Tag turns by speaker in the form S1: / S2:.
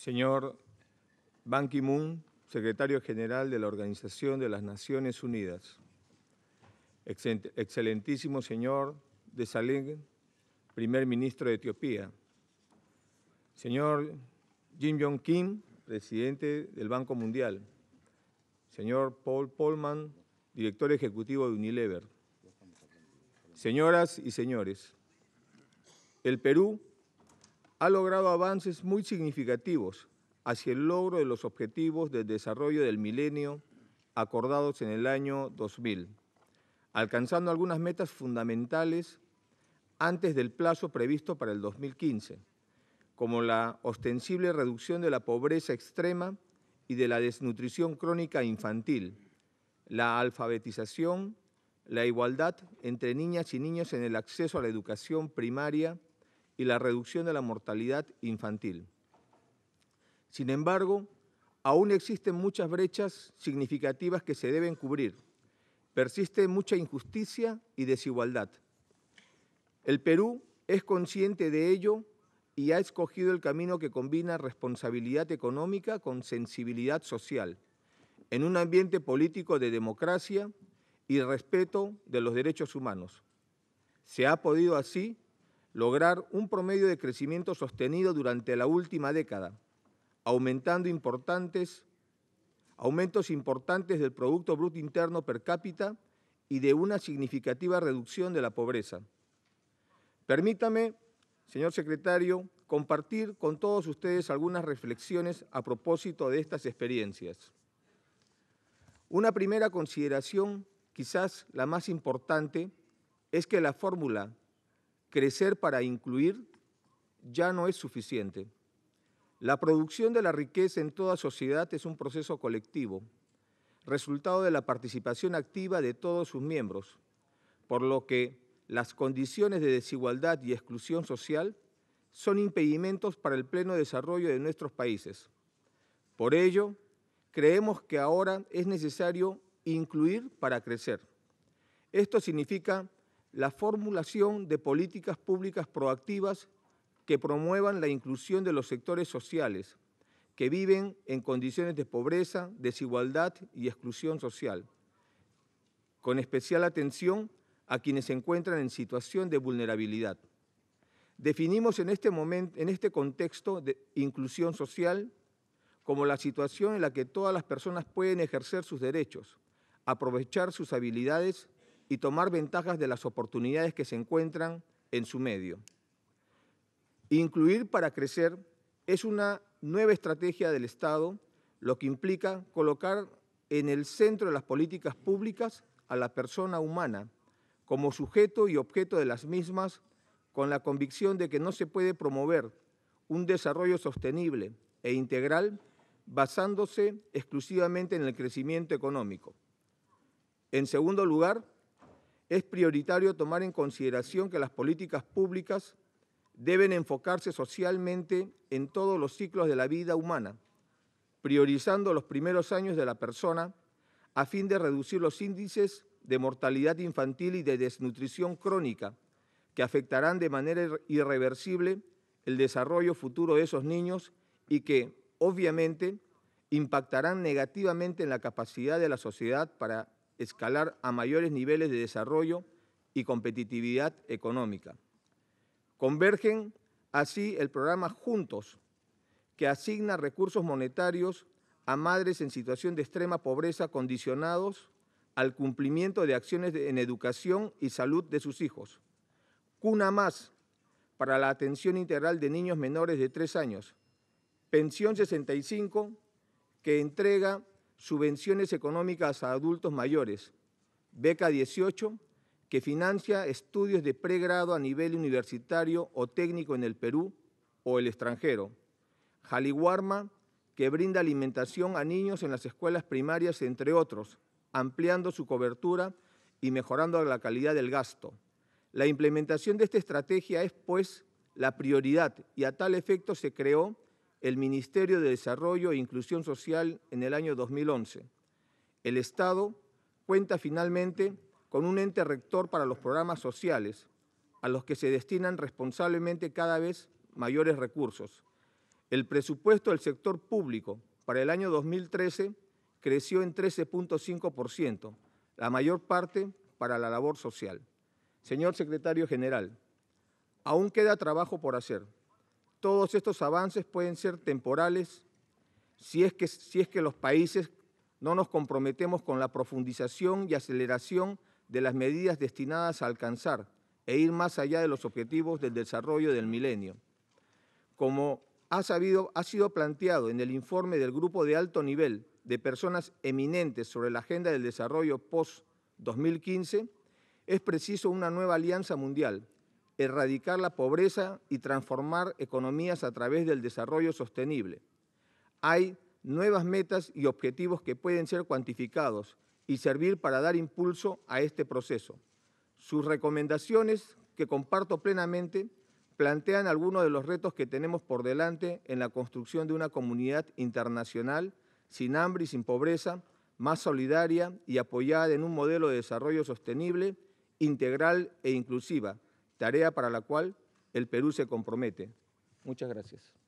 S1: señor Ban Ki-moon, secretario general de la Organización de las Naciones Unidas, excelentísimo señor Desalegn, primer ministro de Etiopía, señor Jim Jong Kim, presidente del Banco Mundial, señor Paul Polman, director ejecutivo de Unilever. Señoras y señores, el Perú ha logrado avances muy significativos hacia el logro de los objetivos de desarrollo del milenio acordados en el año 2000, alcanzando algunas metas fundamentales antes del plazo previsto para el 2015, como la ostensible reducción de la pobreza extrema y de la desnutrición crónica infantil, la alfabetización, la igualdad entre niñas y niños en el acceso a la educación primaria y la reducción de la mortalidad infantil. Sin embargo, aún existen muchas brechas significativas que se deben cubrir. Persiste mucha injusticia y desigualdad. El Perú es consciente de ello y ha escogido el camino que combina responsabilidad económica con sensibilidad social, en un ambiente político de democracia y respeto de los derechos humanos. Se ha podido así lograr un promedio de crecimiento sostenido durante la última década, aumentando importantes, aumentos importantes del Producto Bruto Interno per cápita y de una significativa reducción de la pobreza. Permítame, señor secretario, compartir con todos ustedes algunas reflexiones a propósito de estas experiencias. Una primera consideración, quizás la más importante, es que la fórmula crecer para incluir ya no es suficiente. La producción de la riqueza en toda sociedad es un proceso colectivo, resultado de la participación activa de todos sus miembros, por lo que las condiciones de desigualdad y exclusión social son impedimentos para el pleno desarrollo de nuestros países. Por ello, creemos que ahora es necesario incluir para crecer. Esto significa la formulación de políticas públicas proactivas que promuevan la inclusión de los sectores sociales que viven en condiciones de pobreza, desigualdad y exclusión social, con especial atención a quienes se encuentran en situación de vulnerabilidad. Definimos en este, momento, en este contexto de inclusión social como la situación en la que todas las personas pueden ejercer sus derechos, aprovechar sus habilidades y tomar ventajas de las oportunidades que se encuentran en su medio. Incluir para crecer es una nueva estrategia del Estado, lo que implica colocar en el centro de las políticas públicas a la persona humana como sujeto y objeto de las mismas, con la convicción de que no se puede promover un desarrollo sostenible e integral basándose exclusivamente en el crecimiento económico. En segundo lugar, es prioritario tomar en consideración que las políticas públicas deben enfocarse socialmente en todos los ciclos de la vida humana, priorizando los primeros años de la persona a fin de reducir los índices de mortalidad infantil y de desnutrición crónica que afectarán de manera irreversible el desarrollo futuro de esos niños y que, obviamente, impactarán negativamente en la capacidad de la sociedad para escalar a mayores niveles de desarrollo y competitividad económica. Convergen así el programa Juntos, que asigna recursos monetarios a madres en situación de extrema pobreza condicionados al cumplimiento de acciones en educación y salud de sus hijos. Cuna Más, para la atención integral de niños menores de 3 años. Pensión 65, que entrega subvenciones económicas a adultos mayores, beca 18, que financia estudios de pregrado a nivel universitario o técnico en el Perú o el extranjero, Jaliwarma, que brinda alimentación a niños en las escuelas primarias, entre otros, ampliando su cobertura y mejorando la calidad del gasto. La implementación de esta estrategia es, pues, la prioridad y a tal efecto se creó el Ministerio de Desarrollo e Inclusión Social en el año 2011. El Estado cuenta finalmente con un ente rector para los programas sociales, a los que se destinan responsablemente cada vez mayores recursos. El presupuesto del sector público para el año 2013 creció en 13.5%, la mayor parte para la labor social. Señor secretario general, aún queda trabajo por hacer. Todos estos avances pueden ser temporales si es que, si es que los países no nos comprometemos con la profundización y aceleración de las medidas destinadas a alcanzar e ir más allá de los objetivos del desarrollo del milenio. Como ha, sabido, ha sido planteado en el informe del Grupo de Alto Nivel de Personas Eminentes sobre la Agenda del Desarrollo post-2015, es preciso una nueva alianza mundial erradicar la pobreza y transformar economías a través del desarrollo sostenible. Hay nuevas metas y objetivos que pueden ser cuantificados y servir para dar impulso a este proceso. Sus recomendaciones, que comparto plenamente, plantean algunos de los retos que tenemos por delante en la construcción de una comunidad internacional sin hambre y sin pobreza, más solidaria y apoyada en un modelo de desarrollo sostenible, integral e inclusiva, tarea para la cual el Perú se compromete. Muchas gracias.